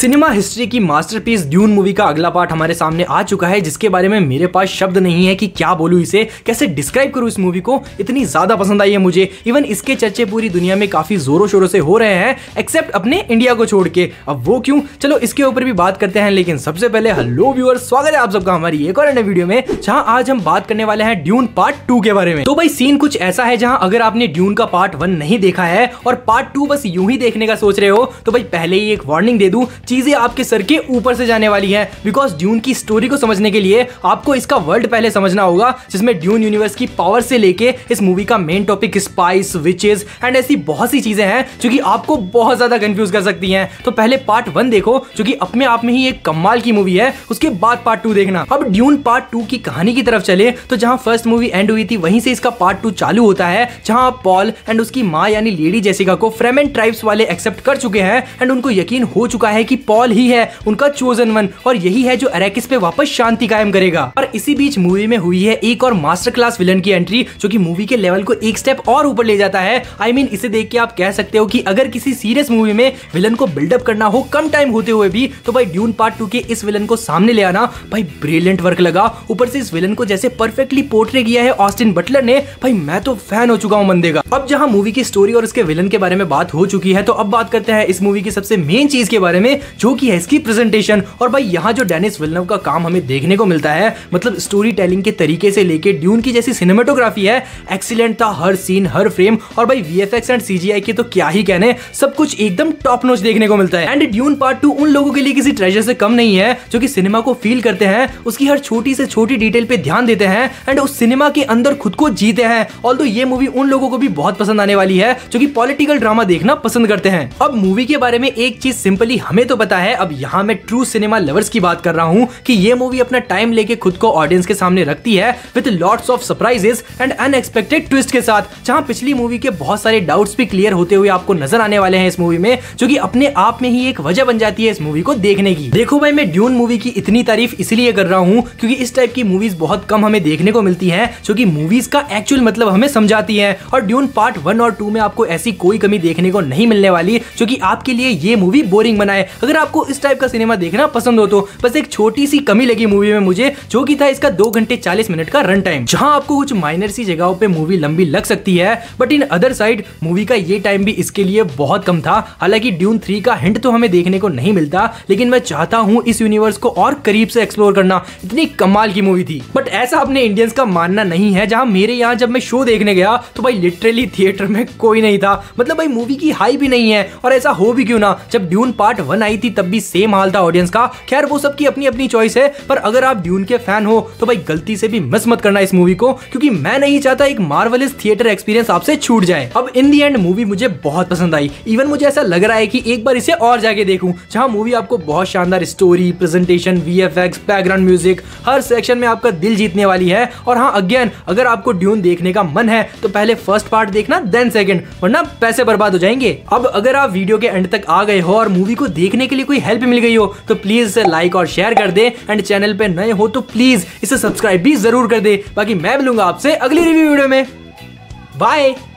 cinema history की masterpiece Dune movie का अगला पार्ट हमारे सामने आ चुका है जिसके बारे में मेरे पास शब्द नहीं है कि क्या बोलू इसे कैसे डिस्क्राइब करूँ इस मूवी को इतनी ज़्यादा पसंद आई है मुझे इवन इसके चर्चे पूरी दुनिया में काफ़ी ज़ोरों शोरों से हो रहे हैं एक्सेप्ट अपने इंडिया को छोड़ के अब वो क्यों चलो इसके ऊपर भी बात करते हैं लेकिन सबसे पहले हेलो व्यूअर स्वागत है आप सबका हमारी एक और अन्य वीडियो में जहाँ आज हम बात करने वाले हैं ड्यून पार्ट टू के बारे में तो भाई सीन कुछ ऐसा है जहाँ अगर आपने ड्यून का पार्ट वन नहीं देखा है और पार्ट टू बस यूं ही देखने का सोच रहे हो तो भाई पहले ही एक वार्निंग दे दू चीज़ें आपके सर के ऊपर से जाने वाली हैं बिकॉज ड्यून की स्टोरी को समझने के लिए आपको इसका वर्ल्ड पहले समझना होगा जिसमें ड्यून यूनिवर्स की पावर से लेके इस मूवी का main topic spice witches and ऐसी बहुत सी चीज़ें हैं जो कि आपको बहुत ज़्यादा कंफ्यूज कर सकती हैं तो पहले पार्ट वन देखो जो कि अपने आप में ही एक कमाल की मूवी है उसके बाद पार्ट टू देखना अब ड्यून पार्ट टू की कहानी की तरफ चले तो जहाँ फर्स्ट मूवी एंड हुई थी वहीं से इसका पार्ट टू चालू होता है जहाँ आप पॉल एंड उसकी माँ यानी लेडी जैसिका को फ्रेमन ट्राइब्स वाले एक्सेप्ट कर चुके हैं एंड उनको यकीन हो चुका है कि पॉल ही है उनका चोजन वन और यही है जो अरेकिस पे वापस शांति कायम करेगा और इसी बीच मूवी में हुई है एक और मास्टर क्लास विलन की एंट्री जो की मूवी के लेवल को एक स्टेप और ऊपर ले जाता है आई I मीन mean, इसे देख के आप कह सकते हो कि अगर किसी सीरियस मूवी में विलन को बिल्डअप करना हो कम टाइम होते हुए भी तो भाई ड्यून पार्ट टू के इस विलन को सामने ले आना भाई ब्रिलियंट वर्क लगा ऊपर से इस विलन को जैसे परफेक्टली पोर्ट्रे किया है ऑस्टिन बटलर ने भाई मैं तो फैन हो चुका हूँ बंदे का अब जहाँ मूवी की स्टोरी और उसके विलन के बारे में बात हो चुकी है तो अब बात करते हैं इस मूवी की सबसे मेन चीज के बारे में जो कि है इसकी प्रेजेंटेशन और भाई यहाँ जो डेनिस विलनव का काम हमें देखने को मिलता है मतलब स्टोरी टेलिंग के तरीके से लेके ड्यून की जैसी सिनेमाटोग्राफी है एक्सीलेंट था हर सीन हर फ्रेम और भाई वी एंड सी के तो क्या ही कहने सब कुछ एकदम टॉप नोच देखने को मिलता है एंड ड्यून पार्ट टू उन लोगों के लिए किसी ट्रेजर से कम नहीं है जो कि सिनेमा को फील करते हैं उसकी हर छोटी से छोटी डिटेल पे ध्यान देते हैं एंड उस सिनेमा के अंदर खुद को जीते हैं ऑल तो ये मूवी उन लोगों को भी बहुत पसंद आने वाली है जो कि पॉलिटिकल ड्रामा देखना पसंद करते हैं अब मूवी के बारे में एक चीज सिंपली हमें तो पता है अब यहाँ मैं ट्रू सिनेमा लवर्स की बात कर रहा हूँ कि ये मूवी अपना टाइम लेके खुद को ऑडियंस के सामने रखती है with lots of surprises and unexpected twist के साथ जहाँ पिछली मूवी के बहुत सारे डाउट्स भी क्लियर होते हुए आपको नजर आने वाले हैं इस मूवी में जो कि अपने आप में ही एक वजह बन जाती है इस मूवी को देखने की देखो भाई मैं ड्यून मूवी की इतनी तारीफ इसलिए कर रहा हूँ क्योंकि इस टाइप की मूवीज बहुत कम हमें देखने को मिलती है जो की मूवीज का एक्चुअल मतलब हमें समझाती है और ड्यून पार्ट वन और टू में आपको ऐसी कोई कमी देखने को नहीं मिलने वाली जो की आपके लिए ये मूवी बोरिंग बनाए अगर अगर आपको इस टाइप का सिनेमा देखना पसंद हो तो बस एक छोटी सी कमी लगी मूवी में मुझे जो की था इसका दो घंटे चालीस मिनट का रन टाइम जहाँ आपको कुछ माइनर सी जगहों पे मूवी लंबी लग सकती है but in other side movie का ये टाइम भी इसके लिए बहुत कम था हालांकि ड्यून थ्री का हिंट तो हमें देखने को नहीं मिलता लेकिन मैं चाहता हूँ इस यूनिवर्स को और करीब से एक्सप्लोर करना इतनी कमाल की मूवी थी बट ऐसा अपने इंडियंस का मानना नहीं है जहाँ मेरे यहाँ जब मैं शो देखने गया तो भाई लिटरली थिएटर में कोई नहीं था मतलब भाई मूवी की हाई भी नहीं है और ऐसा हो भी क्यों ना जब ड्यून पार्ट वन आई आई थी तब भी सेम हाल था ऑडियंस का खैर वो सबकी अपनी अपनी चॉइस है पर अगर आप ड्यून के फैन हो तो भाई गलती से भी मिस मत करना इस मूवी को क्योंकि मैं नहीं चाहता एक मार्वलिस थिएटर एक्सपीरियंस आपसे छूट जाए अब इन दी एंड मूवी मुझे बहुत पसंद आई इवन मुझे ऐसा लग रहा है कि एक बार इसे और जाके देखूं जहां मूवी आपको बहुत शानदार story presentation VFX background music हर सेक्शन में आपका दिल जीतने वाली है और हाँ अगेन अगर आपको ड्यून देखने का मन है तो पहले फर्स्ट पार्ट देखना देन सेकंड वरना पैसे बर्बाद हो जाएंगे अब अगर आप वीडियो के एंड तक आ गए हो और मूवी को देखने सीखने के लिए कोई हेल्प मिल गई हो तो प्लीज़ इसे लाइक और शेयर कर दे एंड चैनल पर नए हो तो प्लीज़ इसे सब्सक्राइब भी ज़रूर कर दे बाकी मैं मिलूंगा आपसे अगली रिव्यू वीडियो में बाय